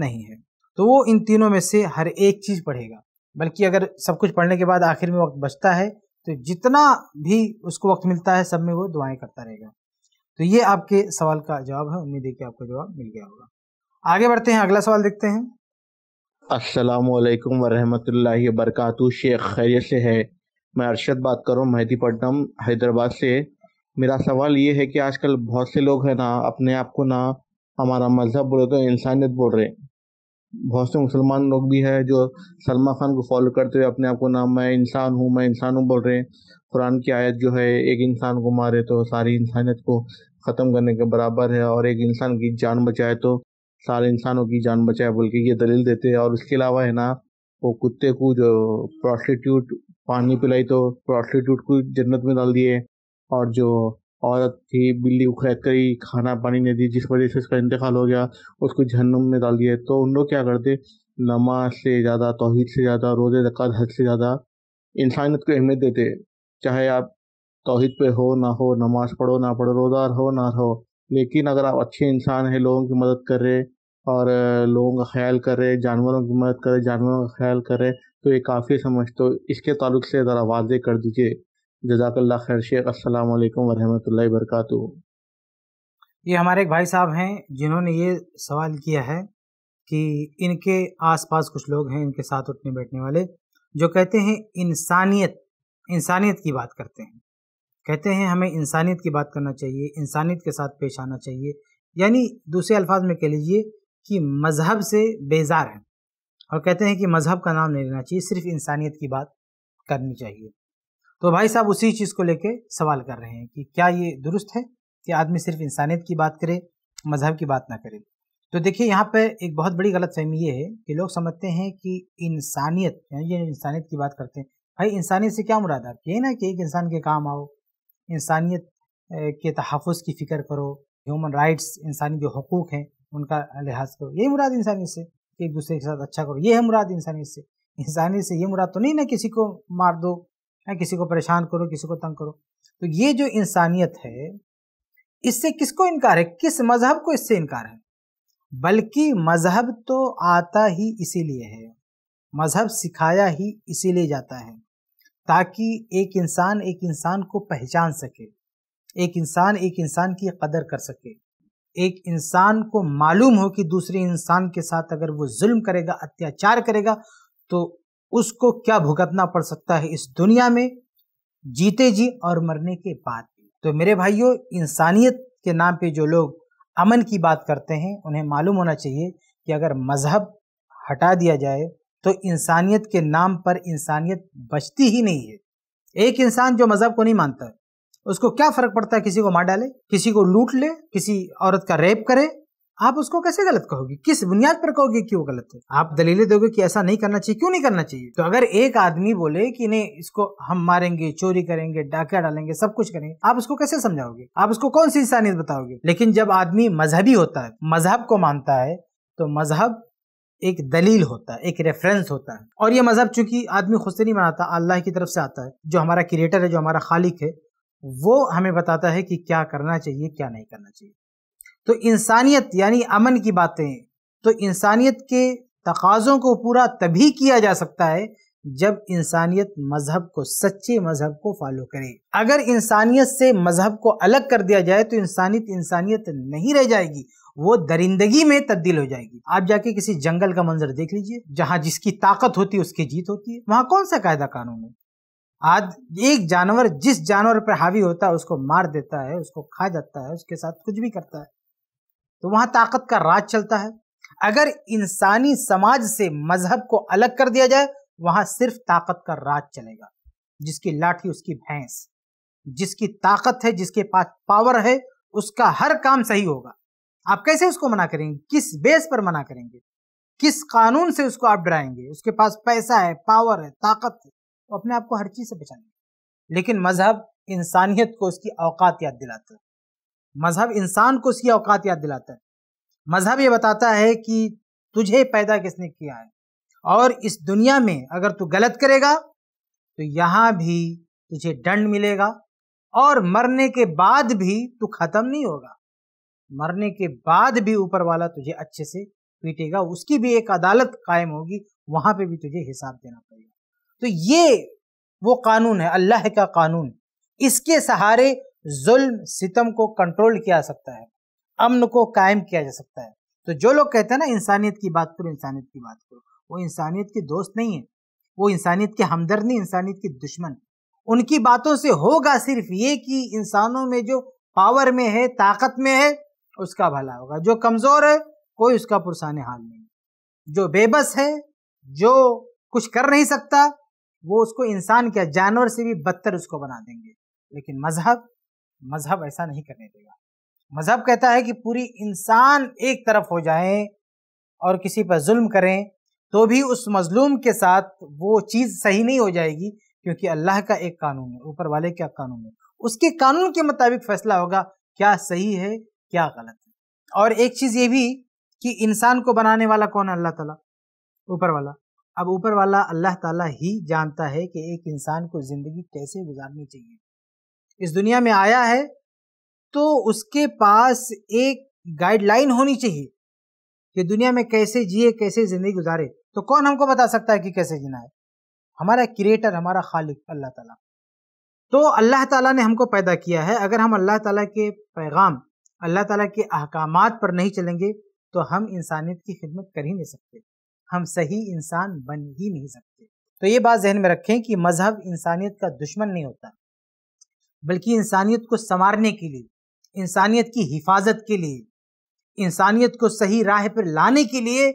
नहीं है तो वो इन तीनों में से हर एक चीज़ पढ़ेगा बल्कि अगर सब कुछ पढ़ने के बाद आखिर में वक्त बचता है तो जितना भी उसको वक्त मिलता है सब में वो दुआएं करता रहेगा तो ये आपके सवाल का जवाब है उम्मीद है कि आपको जवाब मिल गया होगा आगे बढ़ते हैं अगला सवाल देखते हैं असलम वालेकुम वरहमतुल्लाहि शेख खैरियत से है मैं अरशद बात कर रहा हूँ मेहदीपट्टनम हैदराबाद से मेरा सवाल ये है कि आजकल बहुत से लोग हैं ना अपने आप को ना हमारा मज़हब बोले तो इंसानियत बोल रहे हैं बहुत से मुसलमान लोग भी हैं जो सलमा खान को फॉलो करते हुए अपने आप को ना मैं इंसान हूँ मैं इंसान हूँ बोल रहे हैं कुरान की आयत जो है एक इंसान को मारे तो सारी इंसानियत को ख़त्म करने के बराबर है और एक इंसान की जान बचाए तो सारे इंसानों की जान बचाए बोल के ये दलील देते हैं और उसके अलावा है ना वो कुत्ते को जो प्रॉस्टिट्यूट पानी पिलाई तो प्रॉस्टिट्यूट को जन्नत में डाल दिए और जो औरत थी बिल्ली को खरीद ही खाना पानी नहीं दी जिस वजह से उसका इंतकाल हो गया उसको जहन्नुम में डाल दिए तो उन लोग क्या करते नमाज से ज़्यादा तोहद से ज़्यादा रोज़ जक़ात हज से ज़्यादा इंसानियत को अहमियत देते चाहे आप तोहद पे हो ना हो नमाज़ पढ़ो ना पढ़ो रोज़ा रहो ना रहो लेकिन अगर आप अच्छे इंसान हैं लोगों की मदद कर रहे और लोगों का ख्याल कर रहे जानवरों की मदद रहे जानवरों का ख्याल रहे तो ये काफ़ी समझ तो इसके ताल्लुक से ज़रा वाजे कर दीजिए जजाकल्ला खैर शेख अस्सलाम वरम वरक ये हमारे एक भाई साहब हैं जिन्होंने ये सवाल किया है कि इनके आसपास कुछ लोग हैं इनके साथ उठने बैठने वाले जो कहते हैं इंसानियत इंसानियत की बात करते हैं कहते हैं हमें इंसानियत की बात करना चाहिए इंसानियत के साथ पेश आना चाहिए यानी दूसरे अल्फाज में कह लीजिए कि मज़हब से बेजार हैं और कहते हैं कि मज़हब का नाम नहीं लेना चाहिए सिर्फ इंसानियत की बात करनी चाहिए तो भाई साहब उसी चीज़ को लेके सवाल कर रहे हैं कि क्या ये दुरुस्त है कि आदमी सिर्फ इंसानियत की बात करे मज़हब की बात ना करे तो देखिए यहाँ पर एक बहुत बड़ी गलत फहमी ये है कि लोग समझते हैं कि इंसानियत यानी ये इंसानियत की बात करते हैं भाई इंसानियत से क्या मुराद आपकी है ना कि एक इंसान के काम आओ इंसानियत के तहफ़ की फ़िक्र करो ह्यूमन राइट्स इंसानी जो हकूक़ हैं उनका लिहाज करो यही मुराद इंसानियत से कि एक दूसरे के साथ अच्छा करो ये है मुराद इंसानियत से इंसानियत से ये मुराद तो नहीं ना किसी को मार दो ना किसी को परेशान करो किसी को तंग करो तो ये जो इंसानियत है इससे किसको इनकार है किस मज़हब को इससे इनकार है बल्कि मज़हब तो आता ही इसीलिए है मज़हब सिखाया ही इसीलिए जाता है ताकि एक इंसान एक इंसान को पहचान सके एक इंसान एक इंसान की कदर कर सके एक इंसान को मालूम हो कि दूसरे इंसान के साथ अगर वो जुल्म करेगा अत्याचार करेगा तो उसको क्या भुगतना पड़ सकता है इस दुनिया में जीते जी और मरने के बाद तो मेरे भाइयों इंसानियत के नाम पे जो लोग अमन की बात करते हैं उन्हें मालूम होना चाहिए कि अगर मज़हब हटा दिया जाए तो इंसानियत के नाम पर इंसानियत बचती ही नहीं है एक इंसान जो मज़हब को नहीं मानता है उसको क्या फ़र्क पड़ता है किसी को मार डाले किसी को लूट ले किसी औरत का रेप करे आप उसको कैसे गलत कहोगे किस बुनियाद पर कहोगे कि वो गलत है आप दलीलें दोगे कि ऐसा नहीं करना चाहिए क्यों नहीं करना चाहिए तो अगर एक आदमी बोले कि नहीं इसको हम मारेंगे चोरी करेंगे डाका डालेंगे सब कुछ करेंगे आप उसको कैसे समझाओगे आप उसको कौन सी इंसानियत बताओगे लेकिन जब आदमी मजहबी होता है मजहब को मानता है तो मजहब एक दलील होता है एक रेफरेंस होता है और ये मज़हब चूंकि आदमी खुद से नहीं बनाता अल्लाह की तरफ से आता है जो हमारा क्रिएटर है जो हमारा खालिक है वो हमें बताता है कि क्या करना चाहिए क्या नहीं करना चाहिए तो इंसानियत यानी अमन की बातें तो इंसानियत के तकाज़ों को पूरा तभी किया जा सकता है जब इंसानियत मजहब को सच्चे मजहब को फॉलो करे अगर इंसानियत से मजहब को अलग कर दिया जाए तो इंसानियत इंसानियत नहीं रह जाएगी वो दरिंदगी में तब्दील हो जाएगी आप जाके किसी जंगल का मंजर देख लीजिए जहां जिसकी ताकत होती है उसकी जीत होती है वहां कौन सा कायदा कानून है आज एक जानवर जिस जानवर पर हावी होता है उसको मार देता है उसको खा जाता है उसके साथ कुछ भी करता है तो वहां ताकत का राज चलता है अगर इंसानी समाज से मजहब को अलग कर दिया जाए वहां सिर्फ ताकत का राज चलेगा जिसकी लाठी उसकी भैंस जिसकी ताकत है जिसके पास पावर है उसका हर काम सही होगा आप कैसे उसको मना करेंगे किस बेस पर मना करेंगे किस कानून से उसको आप डराएंगे उसके पास पैसा है पावर है ताकत है वो अपने आप को हर चीज से बचाएंगे लेकिन मजहब इंसानियत को उसकी औकात याद दिलाता है मजहब इंसान को उसकी औकात याद दिलाता है मजहब ये बताता है कि तुझे पैदा किसने किया है और इस दुनिया में अगर तू गलत करेगा तो यहाँ भी तुझे दंड मिलेगा और मरने के बाद भी तू खत्म नहीं होगा मरने के बाद भी ऊपर वाला तुझे अच्छे से पीटेगा उसकी भी एक अदालत कायम होगी वहां पे भी तुझे हिसाब देना पड़ेगा तो ये वो कानून है अल्लाह का कानून इसके सहारे जुल्म सितम को कंट्रोल किया जा सकता है अमन को कायम किया जा सकता है तो जो लोग कहते हैं ना इंसानियत की बात करो इंसानियत की बात करो वो इंसानियत के दोस्त नहीं है वो इंसानियत के हमदर्द नहीं इंसानियत के दुश्मन उनकी बातों से होगा सिर्फ ये कि इंसानों में जो पावर में है ताकत में है उसका भला होगा जो कमज़ोर है कोई उसका पुरसान हाल नहीं जो बेबस है जो कुछ कर नहीं सकता वो उसको इंसान क्या जानवर से भी बदतर उसको बना देंगे लेकिन मजहब मजहब ऐसा नहीं करने देगा मजहब कहता है कि पूरी इंसान एक तरफ हो जाए और किसी पर जुल्म करें तो भी उस मजलूम के साथ वो चीज़ सही नहीं हो जाएगी क्योंकि अल्लाह का एक कानून है ऊपर वाले का कानून है उसके कानून के मुताबिक फैसला होगा क्या सही है क्या गलत है और एक चीज़ ये भी कि इंसान को बनाने वाला कौन है अल्लाह ताला ऊपर वाला अब ऊपर वाला अल्लाह ताला ही जानता है कि एक इंसान को ज़िंदगी कैसे गुजारनी चाहिए इस दुनिया में आया है तो उसके पास एक गाइडलाइन होनी चाहिए कि दुनिया में कैसे जिए कैसे ज़िंदगी गुजारे तो कौन हमको बता सकता है कि कैसे जीना है हमारा क्रिएटर हमारा खालिक अल्लाह ताला तो अल्लाह ताला ने हमको पैदा किया है अगर हम अल्लाह ताला के पैगाम अल्लाह ताला के अहकाम पर नहीं चलेंगे तो हम इंसानियत की खिदमत कर ही नहीं सकते हम सही इंसान बन ही नहीं सकते तो ये बात जहन में रखें कि मजहब इंसानियत का दुश्मन नहीं होता बल्कि इंसानियत को संवारने के लिए इंसानियत की हिफाजत के लिए इंसानियत को सही राह पर लाने के लिए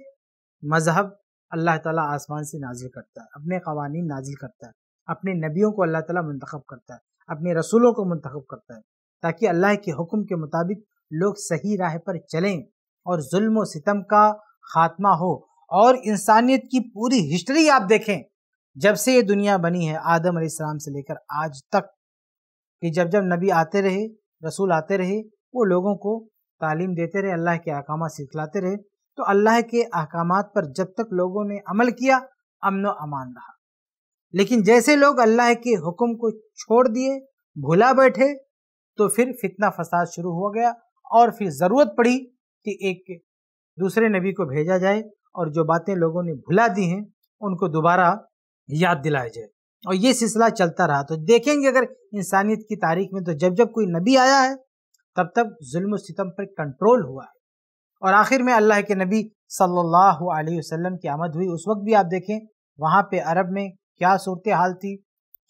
मजहब अल्लाह ताला आसमान से नाजिल करता है अपने कवानी नाजिल करता है अपने नबियों को अल्लाह ताला मंतखब करता है अपने रसूलों को मंतखब करता है ताकि अल्लाह के हुक्म के मुताबिक लोग सही राह पर चलें और जुल्म सितम का खात्मा हो और इंसानियत की पूरी हिस्ट्री आप देखें जब से ये दुनिया बनी है आदम आसमाम से लेकर आज तक कि जब जब नबी आते रहे रसूल आते रहे वो लोगों को तालीम देते रहे अल्लाह के अहकाम सिखलाते रहे तो अल्लाह के अहकाम पर जब तक लोगों ने अमल किया अमन अमान रहा लेकिन जैसे लोग अल्लाह के हुक्म को छोड़ दिए भुला बैठे तो फिर फितना फसाद शुरू हो गया और फिर ज़रूरत पड़ी कि एक दूसरे नबी को भेजा जाए और जो बातें लोगों ने भुला दी हैं उनको दोबारा याद दिलाया जाए और ये सिलसिला चलता रहा तो देखेंगे अगर इंसानियत की तारीख में तो जब जब कोई नबी आया है तब तक जुल्म सितम पर कंट्रोल हुआ है और आखिर में अल्लाह के नबी सल्लल्लाहु अलैहि वसल्लम की आमद हुई उस वक्त भी आप देखें वहाँ पे अरब में क्या सूरत हाल थी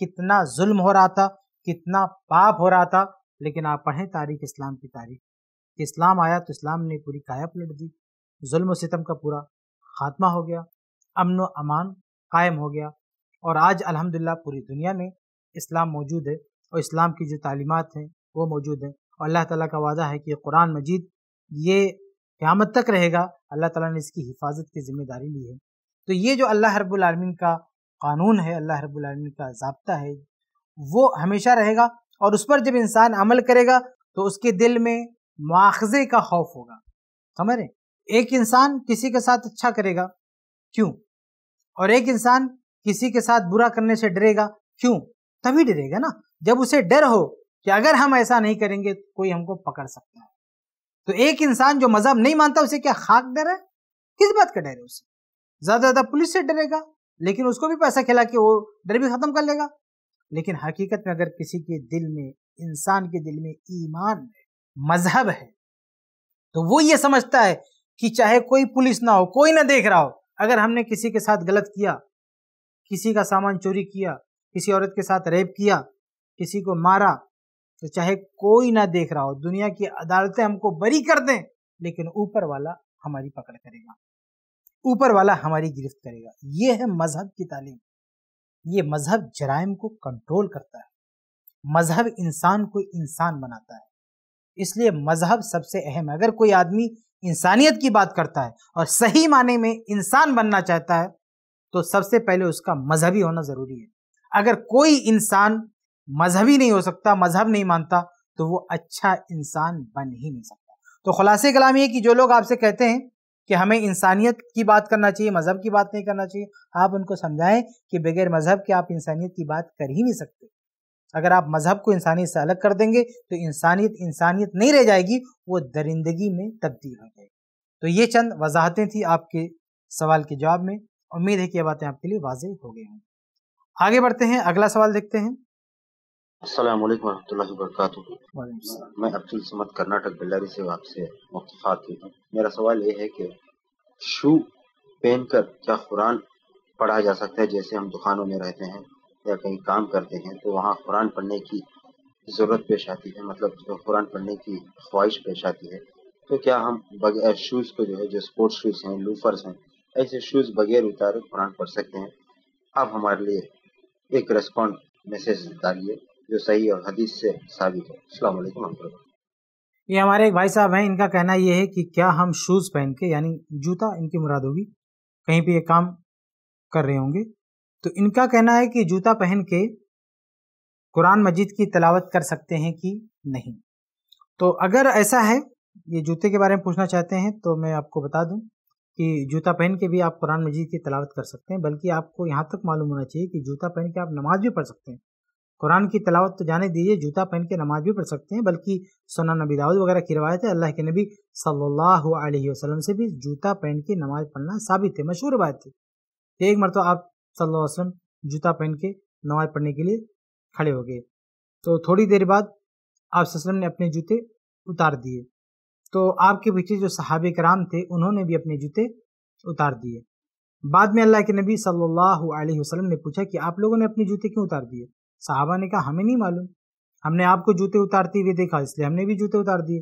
कितना जुल्म हो रहा था कितना पाप हो रहा था लेकिन आप पढ़ें तारीख इस्लाम की तारीख कि इस्लाम आया तो इस्लाम ने पूरी काया पलट दी जुल्म सितम का पूरा खात्मा हो गया अमन व अमान कायम हो गया और आज अल्हम्दुलिल्लाह पूरी दुनिया में इस्लाम मौजूद है और इस्लाम की जो तालीमत हैं वो मौजूद हैं और अल्लाह ताला का वादा है कि कुरान मजीद ये क़्यामत तक रहेगा अल्लाह ताला ने इसकी हिफाजत की ज़िम्मेदारी ली है तो ये जो अल्लाह रब्लमिन का कानून है अल्लाह रब्लमिन का जबता है वो हमेशा रहेगा और उस पर जब इंसान अमल करेगा तो उसके दिल में मुआजे का खौफ होगा समझ रहे एक इंसान किसी के साथ अच्छा करेगा क्यों और एक इंसान किसी के साथ बुरा करने से डरेगा क्यों तभी डरेगा ना जब उसे डर हो कि अगर हम ऐसा नहीं करेंगे तो कोई हमको पकड़ सकता है तो एक इंसान जो मजहब नहीं मानता उसे क्या खाक डर है किस बात का डर है उसे ज्यादा ज्यादा पुलिस से डरेगा लेकिन उसको भी पैसा खिला के वो डर भी खत्म कर लेगा लेकिन हकीकत में अगर किसी के दिल में इंसान के दिल में ईमान है मजहब है तो वो ये समझता है कि चाहे कोई पुलिस ना हो कोई ना देख रहा हो अगर हमने किसी के साथ गलत किया किसी का सामान चोरी किया किसी औरत के साथ रेप किया किसी को मारा तो चाहे कोई ना देख रहा हो दुनिया की अदालतें हमको बरी कर दें लेकिन ऊपर वाला हमारी पकड़ करेगा ऊपर वाला हमारी गिरफ्त करेगा ये है मजहब की तालीम ये मजहब जराइम को कंट्रोल करता है मजहब इंसान को इंसान बनाता है इसलिए मजहब सबसे अहम है अगर कोई आदमी इंसानियत की बात करता है और सही माने में इंसान बनना चाहता है तो सबसे पहले उसका मजहबी होना ज़रूरी है अगर कोई इंसान मजहबी नहीं हो सकता मजहब नहीं मानता तो वो अच्छा इंसान बन ही नहीं सकता तो खुलासे कलाम ये कि जो लोग आपसे कहते हैं कि हमें इंसानियत की बात करना चाहिए मज़हब की बात नहीं करना चाहिए आप उनको समझाएं कि बगैर मज़हब के आप इंसानियत की बात कर ही नहीं सकते अगर आप मज़हब को इंसानियत से अलग कर देंगे तो इंसानियत इंसानियत नहीं रह जाएगी वो दरिंदगी में तब्दील हो जाएगी तो ये चंद वजाहतें थी आपके सवाल के जवाब में उम्मीद है कि ये बातें आपके लिए वाजह हो गई होंगी आगे बढ़ते हैं अगला सवाल देखते हैं असल मैं अब्दुल समद कर्नाटक बेल्लारी से आपसे मेरा सवाल ये है कि शू पहनकर क्या कुरान पढ़ा जा सकता है जैसे हम दुकानों में रहते हैं या कहीं काम करते हैं तो वहाँ कुरान पढ़ने की ज़रूरत पेश आती है मतलब जो कुरान पढ़ने की ख्वाहिश पेश आती है तो क्या हम बगैर शूज़ को जो है जो स्पोर्ट्स शूज़ हैं लूफर्स हैं ऐसे शूज़ बगैर उतारे कुरान पढ़ सकते हैं आप हमारे लिए एक रेस्पॉन्ड मैसेज डालिए जो सही और हदीस से साबित है वालेकुम ये हमारे एक भाई साहब हैं इनका कहना यह है कि क्या हम शूज़ पहन के यानी जूता इनकी मुराद होगी कहीं पे ये काम कर रहे होंगे तो इनका कहना है कि जूता पहन के कुरान मजीद की तलावत कर सकते हैं कि नहीं तो अगर ऐसा है ये जूते के बारे में पूछना चाहते हैं तो मैं आपको बता दूं कि जूता पहन के भी आप कुरान मजीद की तलावत कर सकते हैं बल्कि आपको यहाँ तक मालूम होना चाहिए कि जूता पहन के आप नमाज भी पढ़ सकते हैं कुरान की तलावत तो जाने दीजिए जूता पहन के नमाज भी पढ़ सकते हैं बल्कि सोना नबी दाऊद वगैरह की रवायत है अल्लाह के नबी सल्लल्लाहु अलैहि वसल्लम से भी जूता पहन के नमाज पढ़ना साबित है मशहूर बात है एक मरतब आप सल्लल्लाहु अलैहि वसल्लम जूता पहन के नमाज पढ़ने के लिए खड़े हो गए तो थोड़ी देर बाद आप वसल्लम ने अपने जूते उतार दिए तो आपके पीछे जो सहाब कराम थे उन्होंने भी अपने जूते उतार दिए बाद में अल्लाह के नबी सल्लल्लाहु अलैहि वसल्लम ने पूछा कि आप लोगों ने अपने जूते क्यों उतार दिए साहबा ने कहा हमें नहीं मालूम हमने आपको जूते उतारते हुए देखा इसलिए हमने भी जूते उतार दिए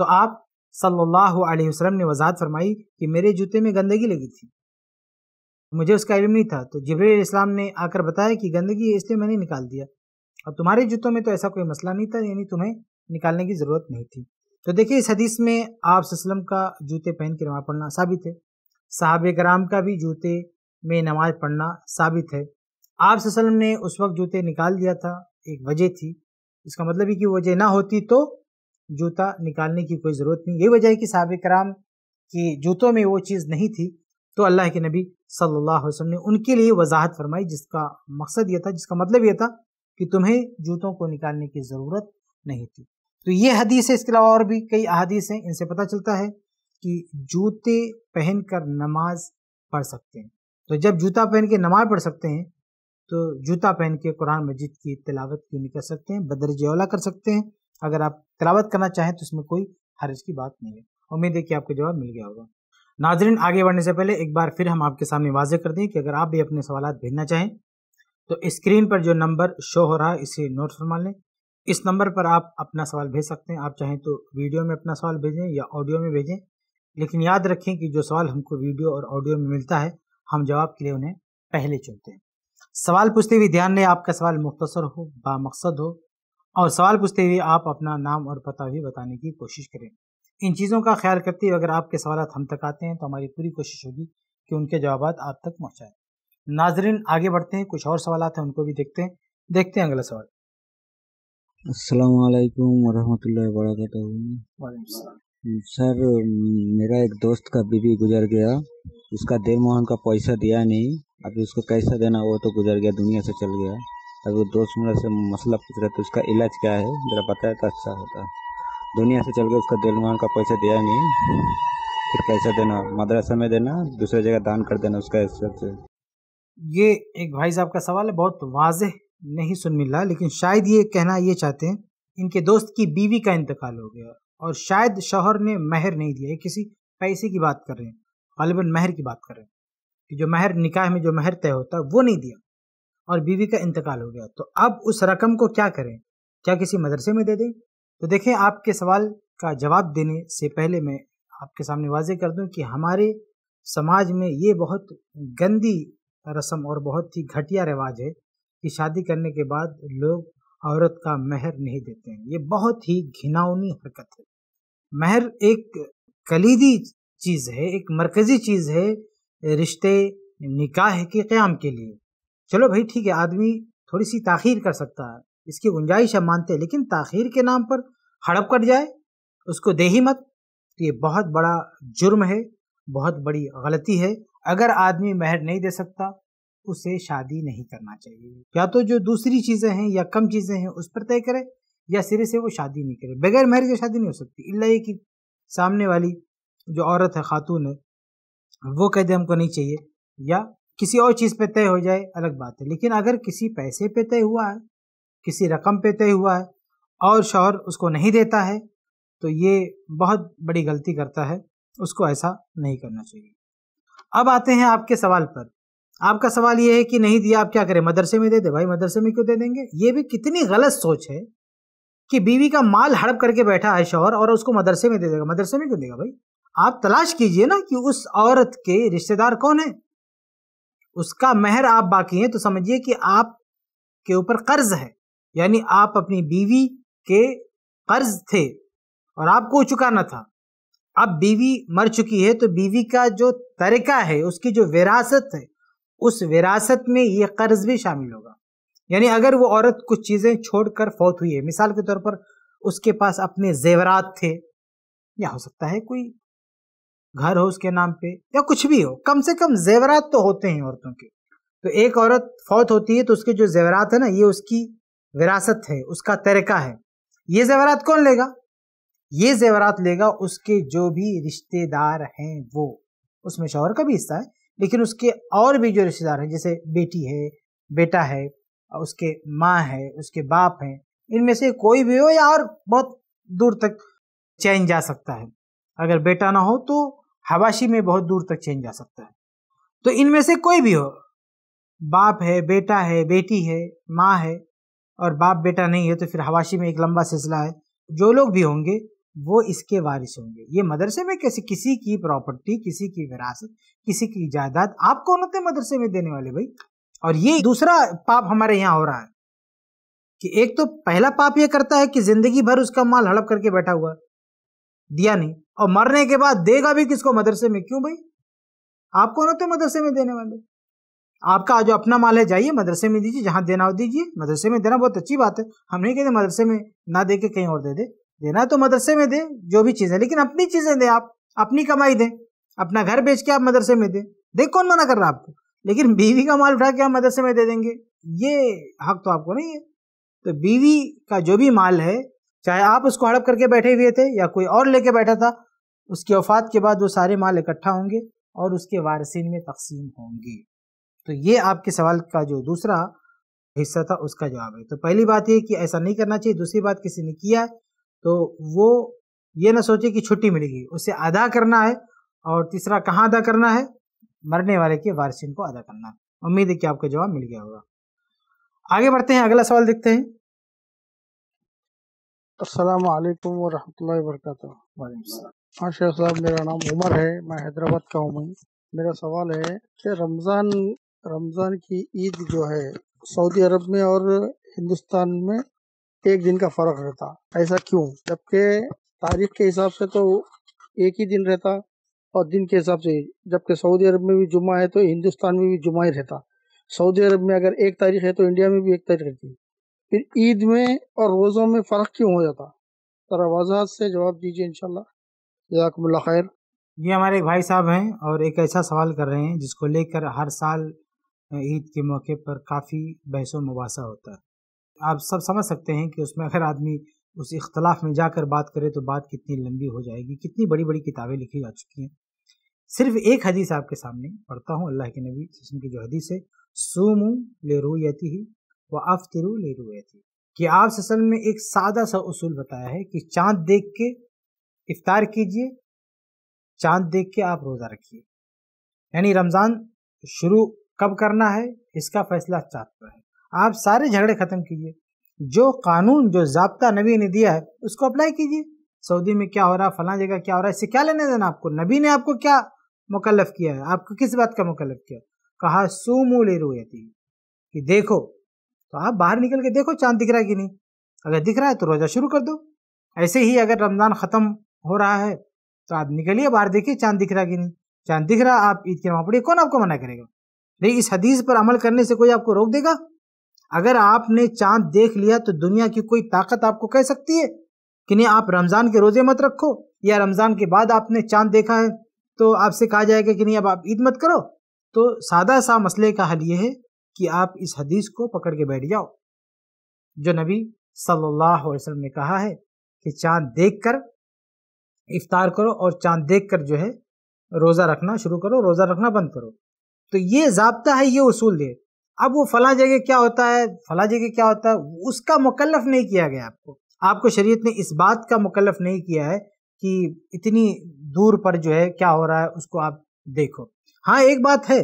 तो आप सल्लल्लाहु अलैहि वसल्लम ने वजाहत फरमाई कि मेरे जूते में गंदगी लगी थी मुझे उसका इल्म नहीं था तो इस्लाम ने आकर बताया कि गंदगी है इसलिए मैंने निकाल दिया और तुम्हारे जूतों में तो ऐसा कोई मसला नहीं था यानी तुम्हें निकालने की ज़रूरत नहीं थी तो देखिए इस हदीस में आप वसलम का जूते पहन के नमाज़ पढ़ना साबित है साहब कराम का भी जूते में नमाज़ पढ़ना साबित है आप वसल्लम ने उस वक्त जूते निकाल दिया था एक वजह थी इसका मतलब है कि वजह ना होती तो जूता निकालने की कोई ज़रूरत नहीं यही वजह है कि सहाब कराम की जूतों में वो चीज़ नहीं थी तो अल्लाह के नबी सल्लल्लाहु अलैहि वसल्लम ने उनके लिए वजाहत फरमाई जिसका मकसद ये था जिसका मतलब ये था कि तुम्हें जूतों को निकालने की ज़रूरत नहीं थी तो ये हदीस है इसके अलावा और भी कई अदीस हैं इनसे पता चलता है कि जूते पहन कर नमाज पढ़ सकते हैं तो जब जूता पहन के नमाज पढ़ सकते हैं तो जूता पहन के कुरान मजिद की तिलावत क्यों नहीं कर सकते हैं बदर जयोला कर सकते हैं अगर आप तिलावत करना चाहें तो इसमें कोई हर्ज की बात नहीं है उम्मीद है कि आपको जवाब मिल गया होगा नाजरीन आगे बढ़ने से पहले एक बार फिर हम आपके सामने वाजे कर दें कि अगर आप भी अपने सवाल भेजना चाहें तो स्क्रीन पर जो नंबर शो हो रहा है इसे नोट फरमा लें इस नंबर पर आप अपना सवाल भेज सकते हैं आप चाहें तो वीडियो में अपना सवाल भेजें या ऑडियो में भेजें लेकिन याद रखें कि जो सवाल हमको वीडियो और ऑडियो में मिलता है हम जवाब के लिए उन्हें पहले चुनते हैं सवाल पूछते हुए ध्यान दें आपका सवाल मुख्तसर हो बामकसद हो और सवाल पूछते हुए आप अपना नाम और पता भी बताने की कोशिश करें इन चीज़ों का ख्याल करते हुए अगर आपके सवाल हम तक आते हैं तो हमारी पूरी कोशिश होगी कि उनके जवाब आप तक पहुँचाएँ नाजरीन आगे बढ़ते हैं कुछ और सवाल हैं उनको भी देखते हैं देखते हैं अगला सवाल असलकम वरहमल वर्क सर मेरा एक दोस्त का बीवी गुज़र गया उसका मोहन का पैसा दिया नहीं अभी उसको कैसा देना वो तो गुज़र गया दुनिया से चल गया अगर वो दोस्त मेरा से मसला पूछ रहा तो उसका इलाज क्या है ज़रा बताया तो अच्छा होता दुनिया से चल गया उसका मोहन का पैसा दिया नहीं फिर कैसा देना मदरसा में देना दूसरे जगह दान कर देना उसका हिसाब से ये एक भाई साहब का सवाल है बहुत वाजह नहीं सुन मिल रहा लेकिन शायद ये कहना ये चाहते हैं इनके दोस्त की बीवी का इंतकाल हो गया और शायद शोहर ने महर नहीं दिया ये किसी पैसे की बात कर रहे हैं गालिबा महर की बात कर रहे हैं कि जो महर निकाह में जो महर तय होता है वो नहीं दिया और बीवी का इंतकाल हो गया तो अब उस रकम को क्या करें क्या किसी मदरसे में दे दें तो देखें आपके सवाल का जवाब देने से पहले मैं आपके सामने वाजे कर दूं कि हमारे समाज में ये बहुत गंदी रस्म और बहुत ही घटिया रिवाज है कि शादी करने के बाद लोग औरत का महर नहीं देते हैं ये बहुत ही घिनावनी हरकत है महर एक कलीदी चीज़ है एक मरकज़ी चीज़ है रिश्ते निकाह के क़्याम के लिए चलो भाई ठीक है आदमी थोड़ी सी ताखीर कर सकता है इसकी गुंजाइश हम मानते हैं लेकिन ताखीर के नाम पर हड़प कट जाए उसको दे ही मत तो ये बहुत बड़ा जुर्म है बहुत बड़ी गलती है अगर आदमी महर नहीं दे सकता उसे शादी नहीं करना चाहिए या तो जो दूसरी चीज़ें हैं या कम चीज़ें हैं उस पर तय करे या सिरे से वो शादी नहीं करे बगैर महर के शादी नहीं हो सकती इल्ला ये कि सामने वाली जो औरत है खातून है वो कह दे हमको नहीं चाहिए या किसी और चीज़ पे तय हो जाए अलग बात है लेकिन अगर किसी पैसे पे तय हुआ है किसी रकम पे तय हुआ है और शौहर उसको नहीं देता है तो ये बहुत बड़ी गलती करता है उसको ऐसा नहीं करना चाहिए अब आते हैं आपके सवाल पर आपका सवाल ये है कि नहीं दिया आप क्या करें मदरसे में दे दे भाई मदरसे में क्यों दे देंगे ये भी कितनी गलत सोच है कि बीवी का माल हड़प करके बैठा है शोहर और उसको मदरसे में दे देगा मदरसे में क्यों देगा भाई आप तलाश कीजिए ना कि उस औरत के रिश्तेदार कौन है उसका मेहर आप बाकी हैं तो समझिए कि आप के ऊपर कर्ज है यानी आप अपनी बीवी के कर्ज थे और आपको चुकाना था अब बीवी मर चुकी है तो बीवी का जो तरीका है उसकी जो विरासत है उस विरासत में ये कर्ज भी शामिल होगा यानी अगर वो औरत कुछ चीज़ें छोड़कर फौत हुई है मिसाल के तौर पर उसके पास अपने जेवरात थे या हो सकता है कोई घर हो उसके नाम पे या कुछ भी हो कम से कम जेवरात तो होते हैं औरतों के तो एक औरत फौत होती है तो उसके जो जेवरात है ना ये उसकी विरासत है उसका तरीका है ये जेवरात कौन लेगा ये जेवरात लेगा उसके जो भी रिश्तेदार हैं वो उसमें शौहर का भी हिस्सा है लेकिन उसके और भी जो रिश्तेदार हैं जैसे बेटी है बेटा है उसके माँ है उसके बाप है इनमें से कोई भी हो या और बहुत दूर तक चैन जा सकता है अगर बेटा ना हो तो हवाशी में बहुत दूर तक चैन जा सकता है तो इनमें से कोई भी हो बाप है बेटा है बेटी है माँ है और बाप बेटा नहीं है तो फिर हवाशी में एक लंबा सिलसिला है जो लोग भी होंगे वो इसके वारिस होंगे ये मदरसे में कैसे किसी की प्रॉपर्टी किसी की विरासत किसी की जायदाद आप कौन होते तो मदरसे में देने वाले भाई और ये दूसरा पाप हमारे यहाँ हो रहा है कि एक तो पहला पाप ये करता है कि जिंदगी भर उसका माल हड़प करके बैठा हुआ दिया नहीं और मरने के बाद देगा भी किसको मदरसे में क्यों भाई आप कौन होते तो मदरसे में देने वाले आपका जो अपना माल है जाइए मदरसे में दीजिए जहां देना हो दीजिए मदरसे में देना बहुत अच्छी बात है हम नहीं कहते मदरसे में ना दे के कहीं और दे दे देना है तो मदरसे में दे जो भी चीज़ है लेकिन अपनी चीज़ें दे आप अपनी कमाई दें अपना घर बेच के आप मदरसे में दें देख कौन मना कर रहा है आपको लेकिन बीवी का माल उठा के हम मदरसे में दे देंगे ये हक तो आपको नहीं है तो बीवी का जो भी माल है चाहे आप उसको हड़प करके बैठे हुए थे या कोई और लेके बैठा था उसकी वफात के बाद वो सारे माल इकट्ठा होंगे और उसके वारसिन में तकसीम होंगे तो ये आपके सवाल का जो दूसरा हिस्सा था उसका जवाब है तो पहली बात ये कि ऐसा नहीं करना चाहिए दूसरी बात किसी ने किया तो वो ये ना सोचे कि छुट्टी मिलेगी उसे अदा करना है और तीसरा कहाँ अदा करना है मरने वाले के वारसिन को अदा करना उम्मीद है कि आपको जवाब मिल गया होगा आगे बढ़ते हैं अगला सवाल देखते हैं असलकम वालेकुम वरक हाँ शेख साहब मेरा नाम उमर है मैं हैदराबाद का हूँ मेरा सवाल है कि रमज़ान रमज़ान की ईद जो है सऊदी अरब में और हिंदुस्तान में एक दिन का फ़र्क रहता ऐसा क्यों जबकि तारीख के हिसाब से तो एक ही दिन रहता और दिन के हिसाब से जबकि सऊदी अरब में भी जुमा है तो हिंदुस्तान में भी जुमा ही रहता सऊदी अरब में अगर एक तारीख है तो इंडिया में भी एक तारीख रहती है फिर ईद में और रोज़ों में फ़र्क क्यों हो जाता तो ज़रा वजाहत से जवाब दीजिए इन इनशाला खैर ये हमारे एक भाई साहब हैं और एक ऐसा सवाल कर रहे हैं जिसको लेकर हर साल ईद के मौके पर काफ़ी व मुबासा होता है आप सब समझ सकते हैं कि उसमें अगर आदमी उस इख्तलाफ में जाकर बात करे तो बात कितनी लंबी हो जाएगी कितनी बड़ी बड़ी किताबें लिखी जा चुकी हैं सिर्फ एक हदीस आपके सामने पढ़ता हूँ अल्लाह के नबी वसम की जो हदीस है सोमू ले रूयती ही व अफ्तरू ले रूयती कि आप ससल में एक सादा सा उसूल बताया है कि चांद देख के इफ्तार कीजिए चांद देख के आप रोज़ा रखिए यानी रमज़ान शुरू कब करना है इसका फैसला चांद पर है आप सारे झगड़े ख़त्म कीजिए जो कानून जो जबता नबी ने दिया है उसको अप्लाई कीजिए सऊदी में क्या हो रहा है फला जगह क्या हो रहा है इससे क्या लेने देना आपको नबी ने आपको क्या मुकलफ किया है आपको किस बात का मुकलफ किया कहा सूमू ले रोयती कि देखो तो आप बाहर निकल के देखो चांद दिख रहा है कि नहीं अगर दिख रहा है तो रोज़ा शुरू कर दो ऐसे ही अगर रमज़ान ख़त्म हो रहा है तो आप निकलिए बाहर देखिए चांद दिख रहा है कि नहीं चांद दिख रहा आप ईद की नमाज पढ़िए कौन आपको मना करेगा नहीं इस हदीस पर अमल करने से कोई आपको रोक देगा अगर आपने चांद देख लिया तो दुनिया की कोई ताकत आपको कह सकती है कि नहीं आप रमज़ान के रोज़े मत रखो या रमज़ान के बाद आपने चांद देखा है तो आपसे कहा जाएगा कि नहीं अब आप ईद मत करो तो सादा सा मसले का हल ये है कि आप इस हदीस को पकड़ के बैठ जाओ जो नबी सल्लल्लाहु अलैहि वसल्लम ने कहा है कि चांद देख कर इफ्तार करो और चांद देख कर जो है रोज़ा रखना शुरू करो रोज़ा रखना बंद करो तो ये जबता है ये उसूल दे अब वो फला जगह क्या होता है फला जगह क्या होता है उसका मुकलफ नहीं किया गया आपको आपको शरीयत ने इस बात का मुकलफ नहीं किया है कि इतनी दूर पर जो है क्या हो रहा है उसको आप देखो हाँ एक बात है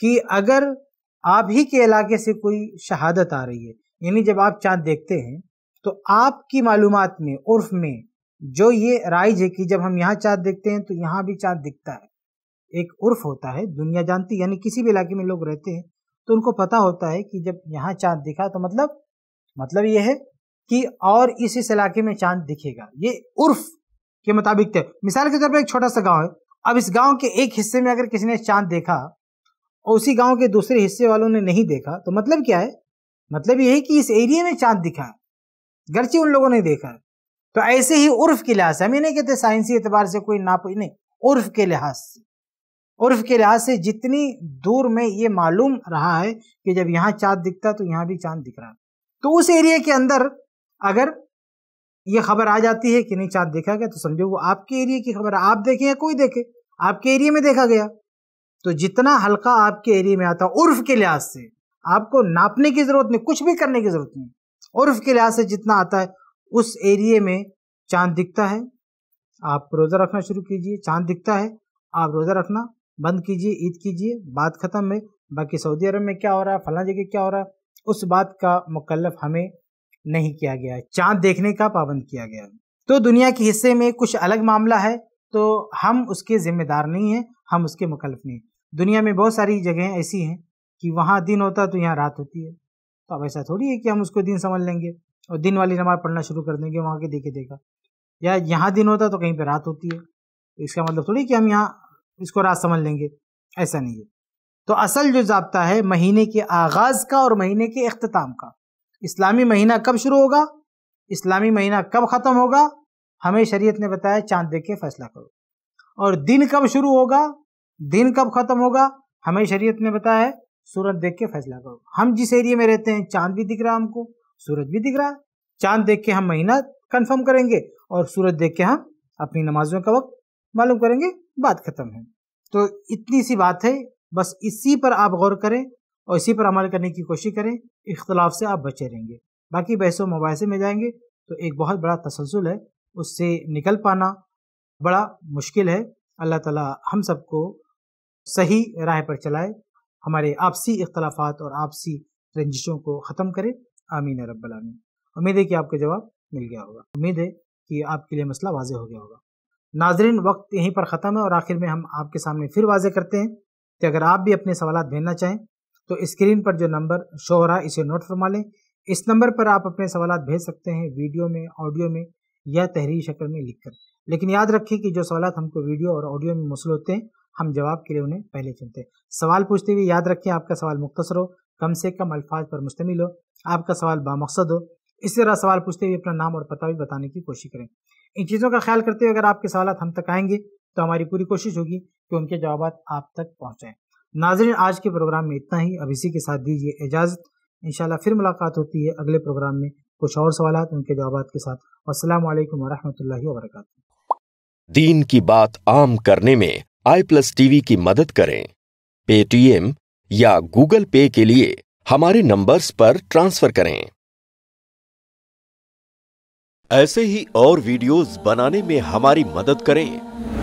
कि अगर आप ही के इलाके से कोई शहादत आ रही है यानी जब आप चांद देखते हैं तो आपकी मालूम में उर्फ में जो ये राइज है कि जब हम यहाँ चाँद देखते हैं तो यहाँ भी चाँद दिखता है एक उर्फ होता है दुनिया जानती यानी किसी भी इलाके में लोग रहते हैं तो उनको पता होता है कि जब यहाँ चाँद दिखा तो मतलब मतलब ये है कि और इस इस इलाके में चांद दिखेगा ये उर्फ के मुताबिक थे मिसाल के तौर पर एक छोटा सा गाँव है अब इस गाँव के एक हिस्से में अगर किसी ने चांद देखा और उसी गाँव के दूसरे हिस्से वालों ने नहीं देखा तो मतलब क्या है मतलब यही कि इस एरिया में चांद दिखा है गर्ची उन लोगों ने देखा है तो ऐसे ही उर्फ के लिहाज से हम ये नहीं कहते साइंसी एतबार से कोई नाप नहीं उर्फ के लिहाज से उर्फ के लिहाज से जितनी दूर में ये मालूम रहा है कि जब यहाँ चांद दिखता तो यहाँ भी चांद दिख रहा है तो उस एरिया के अंदर अगर ये खबर आ जाती है कि नहीं चांद देखा गया तो समझो वो आपके एरिए की खबर आप देखें या कोई देखे आपके एरिए में देखा गया तो जितना हल्का आपके एरिए में आता उर्फ के लिहाज से आपको नापने की ज़रूरत नहीं कुछ भी करने की ज़रूरत नहीं उर्फ के लिहाज से जितना आता है उस एरिए में चांद दिखता है आप रोज़ा रखना शुरू कीजिए चांद दिखता है आप रोज़ा रखना बंद कीजिए ईद कीजिए बात ख़त्म है बाकी सऊदी अरब में क्या हो रहा है फला जगह क्या हो रहा है उस बात का मुकलफ हमें नहीं किया गया है चांद देखने का पाबंद किया गया है तो दुनिया के हिस्से में कुछ अलग मामला है तो हम उसके ज़िम्मेदार नहीं हैं हम उसके मुखलफ नहीं दुनिया में बहुत सारी जगहें ऐसी हैं कि वहाँ दिन होता है तो यहाँ रात होती है तो अब ऐसा थोड़ी है कि हम उसको दिन समझ लेंगे और दिन वाली नमाज़ पढ़ना शुरू कर देंगे वहाँ के देखे देखा या यहाँ दिन होता तो कहीं पर रात होती है इसका मतलब थोड़ी कि हम यहाँ इसको रात समझ लेंगे ऐसा नहीं है तो असल जो जबता है महीने के आगाज़ का और महीने के अख्ताम का इस्लामी महीना कब शुरू होगा इस्लामी महीना कब ख़त्म होगा हमें शरीयत ने बताया चांद देख के फैसला करो और दिन कब शुरू होगा दिन कब ख़त्म होगा हमें शरीयत ने बताया सूरज देख के फैसला करो हम जिस एरिया में रहते हैं चांद भी दिख रहा है हमको सूरज भी दिख रहा है चांद देख के हम महीना कंफर्म करेंगे और सूरज देख के हम अपनी नमाजों का वक्त मालूम करेंगे बात ख़त्म है तो इतनी सी बात है बस इसी पर आप गौर करें और इसी पर अमल करने की कोशिश करें इख्तलाफ से आप बचे रहेंगे बाकी बहस मुबासे में जाएंगे तो एक बहुत बड़ा तसलसल है उससे निकल पाना बड़ा मुश्किल है अल्लाह ताला हम सबको सही राह पर चलाए हमारे आपसी इख्तलाफात और आपसी रंजिशों को ख़त्म करें आमीन रबालमीन उम्मीद है कि आपका जवाब मिल गया होगा उम्मीद है कि आपके लिए मसला वाजे हो गया होगा नाजरीन वक्त यहीं पर ख़त्म है और आखिर में हम आपके सामने फिर वाजे करते हैं कि अगर आप भी अपने सवाल भेजना चाहें तो स्क्रीन पर जो नंबर शो हो रहा है इसे नोट फरमा लें इस नंबर पर आप अपने सवाल भेज सकते हैं वीडियो में ऑडियो में या तहरीर शक्ल में लिखकर लेकिन याद रखें कि जो सवाल हमको वीडियो और ऑडियो में मसल होते हैं हम जवाब के लिए उन्हें पहले चुनते हैं सवाल पूछते हुए याद रखें आपका सवाल मुख्तर हो कम से कम अल्फाज पर मुश्तमिल हो आपका सवाल बामकसद हो इसी तरह सवाल पूछते हुए अपना नाम और पता भी बताने की कोशिश करें इन चीज़ों का ख्याल करते हुए अगर आपके सवाल हम तक आएंगे तो हमारी पूरी कोशिश होगी कि उनके जवाब आप तक पहुँचाएँ नाजरन आज के प्रोग्राम में इतना ही अब इसी के साथ दीजिए इजाज़त इन फिर मुलाकात होती है अगले प्रोग्राम में कुछ और सवाल उनके जवाब के साथ असल वरहमल वर्क दीन की बात आम करने में आई प्लस टीवी की मदद करें पेटीएम या गूगल पे के लिए हमारे नंबर्स पर ट्रांसफर करें ऐसे ही और वीडियोस बनाने में हमारी मदद करें